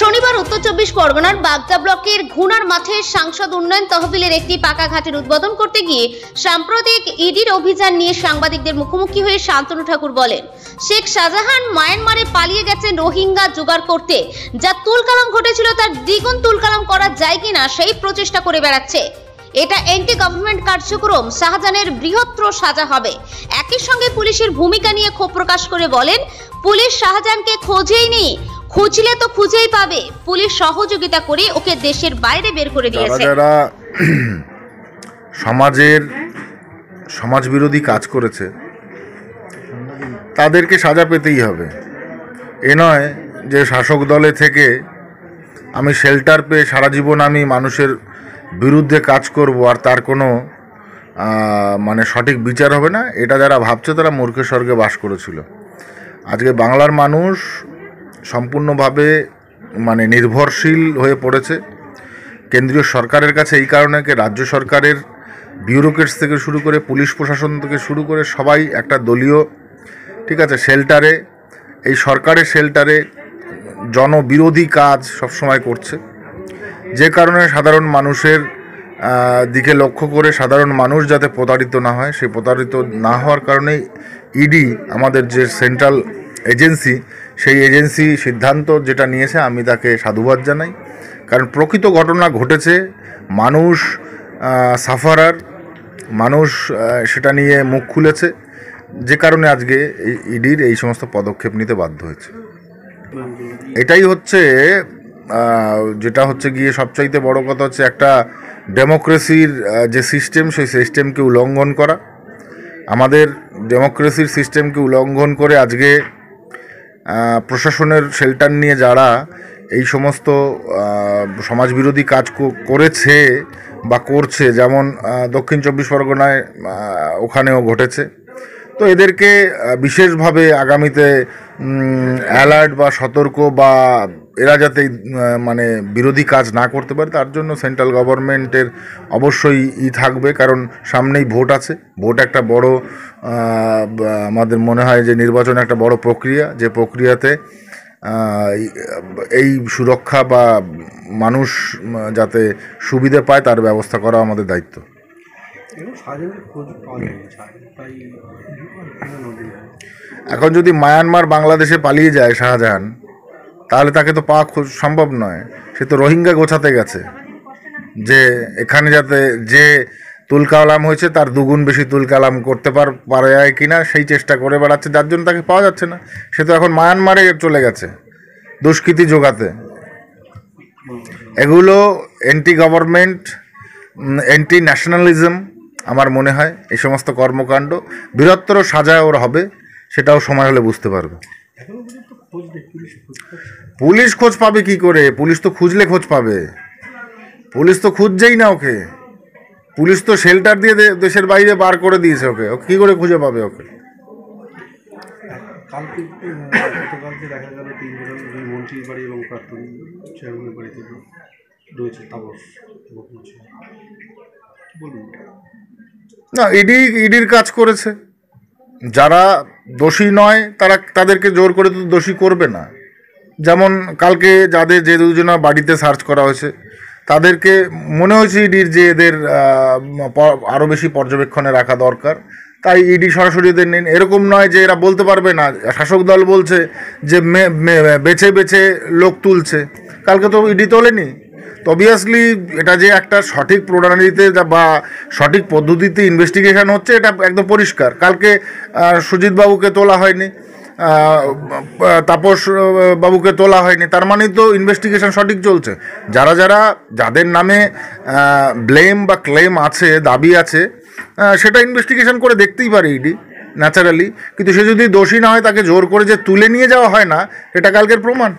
শনিবার উত্তর চব্বিশ পরগনার বাগদা ব্লকের ঘুনার মাঠে সাংসদ উন্নয়ন তহবিলের একটি পাকা ঘাটের উদ্বোধন করতে গিয়ে সাম্প্রতিক ইডির অভিযান নিয়ে সাংবাদিকদের মুখোমুখি হয়ে শান্তনু ঠাকুর বলেন শেখ শাহজাহান মায়ানমারে পালিয়ে গেছেন রোহিঙ্গা জোগাড় করতে যা তুলকালাম ঘটেছিল তার দ্বিগুণ তুলকালাম করা যায় কিনা সেই প্রচেষ্টা করে বেড়াচ্ছে এটা অ্যান্টি গভর্নমেন্ট কার্যক্রম শাহজাহানের বৃহত্তর সাজা হবে একই সঙ্গে পুলিশের ভূমিকা নিয়ে ক্ষোভ প্রকাশ করে বলেন পুলিশ শাহজাহানকে খোঁজেই নেই খুঁজলে তো খুঁজেই পাবে পুলিশ সহযোগিতা করে ওকে দেশের বাইরে বের করে দিয়েছে যারা সমাজের সমাজ বিরোধী কাজ করেছে তাদেরকে সাজা পেতেই হবে এ নয় যে শাসক দলে থেকে আমি শেল্টার পেয়ে সারা জীবন আমি মানুষের বিরুদ্ধে কাজ করব আর তার কোনো মানে সঠিক বিচার হবে না এটা যারা ভাবছে তারা মূর্খের স্বর্গে বাস করেছিল আজকে বাংলার মানুষ সম্পূর্ণভাবে মানে নির্ভরশীল হয়ে পড়েছে কেন্দ্রীয় সরকারের কাছে এই কারণে রাজ্য সরকারের বিউরোক্রেটস থেকে শুরু করে পুলিশ প্রশাসন থেকে শুরু করে সবাই একটা দলীয় ঠিক আছে শেল্টারে এই সরকারের শেল্টারে জনবিরোধী কাজ সবসময় করছে যে কারণে সাধারণ মানুষের দিকে লক্ষ্য করে সাধারণ মানুষ যাতে প্রতারিত না হয় সেই প্রতারিত না হওয়ার কারণেই ইডি e আমাদের যে সেন্ট্রাল এজেন্সি সেই এজেন্সি সিদ্ধান্ত যেটা নিয়েছে আমি তাকে সাধুবাদ জানাই কারণ প্রকৃত ঘটনা ঘটেছে মানুষ সাফারার মানুষ সেটা নিয়ে মুখ খুলেছে যে কারণে আজকে ইডির এই সমস্ত পদক্ষেপ নিতে বাধ্য হয়েছে এটাই হচ্ছে যেটা হচ্ছে গিয়ে সবচাইতে বড় কথা হচ্ছে একটা ডেমোক্রেসির যে সিস্টেম সেই সিস্টেমকে উল্লঙ্ঘন করা আমাদের ডেমোক্রেসির সিস্টেমকে উল্লঙ্ঘন করে আজকে প্রশাসনের শেল্টার নিয়ে যারা এই সমস্ত সমাজবিরোধী কাজ করেছে বা করছে যেমন দক্ষিণ চব্বিশ পরগনায় ওখানেও ঘটেছে তো এদেরকে বিশেষভাবে আগামীতে অ্যালার্ট বা সতর্ক বা এরা যাতে মানে বিরোধী কাজ না করতে পারে তার জন্য সেন্ট্রাল গভর্নমেন্টের অবশ্যই ই থাকবে কারণ সামনেই ভোট আছে ভোট একটা বড় আমাদের মনে হয় যে নির্বাচন একটা বড় প্রক্রিয়া যে প্রক্রিয়াতে এই সুরক্ষা বা মানুষ যাতে সুবিধে পায় তার ব্যবস্থা করা আমাদের দায়িত্ব এখন যদি মায়ানমার বাংলাদেশে পালিয়ে যায় শাহজাহান তাহলে তাকে তো পাওয়া সম্ভব নয় সে তো রোহিঙ্গা গোছাতে গেছে যে এখানে যাতে যে তুলকালাম হয়েছে তার দুগুণ বেশি তুলকালাম করতে পার পারা যায় কি না সেই চেষ্টা করে বেড়াচ্ছে যার জন্য তাকে পাওয়া যাচ্ছে না সে তো এখন মায়ানমারে চলে গেছে দুষ্কৃতি যোগাতে এগুলো অ্যান্টি গভর্নমেন্ট অ্যান্টি ন্যাশনালিজম আমার মনে হয় এই সমস্ত কর্মকাণ্ড বৃহত্তর সাজা ওর হবে সেটাও সময় হলে বুঝতে পারবে পুলিশ খোঁজ পাবে কি করে পুলিশ তো খুঁজলে খোঁজ পাবে পুলিশ তো খুঁজছেই না ওকে পুলিশ তো শেল্টার দিয়ে দেশের বাইরে বার করে দিয়েছে ওকে ও কী করে খুঁজে পাবে ওকে না ইডি ইডির কাজ করেছে যারা দোষী নয় তারা তাদেরকে জোর করে তো দোষী করবে না যেমন কালকে যাদের যে দুজনা বাড়িতে সার্চ করা হয়েছে তাদেরকে মনে হয়েছে ইডির যে এদের আরও বেশি পর্যবেক্ষণে রাখা দরকার তাই ইডি সরাসরি এদের নিন এরকম নয় যে এরা বলতে পারবে না শাসক দল বলছে যে বেছে বেছে লোক তুলছে কালকে তো ইডি তোলেনি অবভিয়াসলি এটা যে একটা সঠিক প্রণালীতে বা সঠিক পদ্ধতিতে ইনভেস্টিগেশন হচ্ছে এটা একদম পরিষ্কার কালকে সুজিতবাবুকে তোলা হয়নি তাপস বাবুকে তোলা হয়নি তার মানে তো ইনভেস্টিগেশন সঠিক চলছে যারা যারা যাদের নামে ব্লেম বা ক্লেম আছে দাবি আছে সেটা ইনভেস্টিগেশন করে দেখতেই পারে ইডি e ন্যাচারালি কিন্তু সে যদি দোষী না হয় তাকে জোর করে যে তুলে নিয়ে যাওয়া হয় না এটা কালকের প্রমাণ